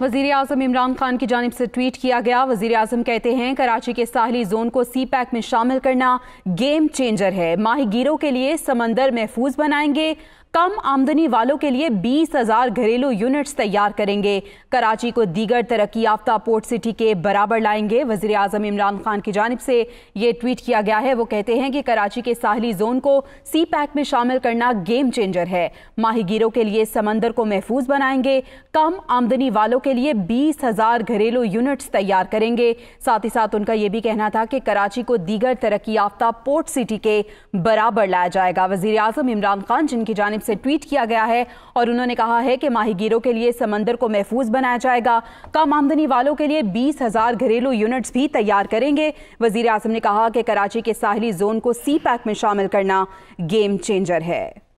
वजीर अजम इमरान खान की जानब से ट्वीट किया गया वजीर अजम कहते हैं कराची के साहली जोन को सी पैक में शामिल करना गेम चेंजर है माही गिरों के लिए समंदर महफूज बनाएंगे कम आमदनी वालों के लिए बीस हजार घरेलू यूनिट्स तैयार करेंगे कराची को दीगर तरक्की याफ्ता पोर्ट सिटी के बराबर लाएंगे वजीर आजम इमरान खान की जानब से ये ट्वीट किया गया है वो कहते हैं कि कराची के साहली जोन को सी पैक में शामिल करना गेम चेंजर है माहिगीरों के लिए समंदर को महफूज बनाएंगे कम आमदनी वालों के लिए बीस हजार घरेलू यूनिट्स तैयार करेंगे साथ ही साथ उनका यह भी कहना था कि कराची को दीगर तरक्की याफ्ता पोर्ट सिटी के बराबर लाया जाएगा वजीर आजम इमरान खान जिनकी जानब जानब से ट्वीट किया गया है और उन्होंने कहा है कि माहिगीरों के लिए समंदर को महफूज बनाया जाएगा कम आमदनी वालों के लिए बीस हज़ार घरेलू यूनिट्स भी तैयार करेंगे वजीर आजम ने कहा कि कराची के साहली जोन को सी पैक में शामिल करना गेम चेंजर है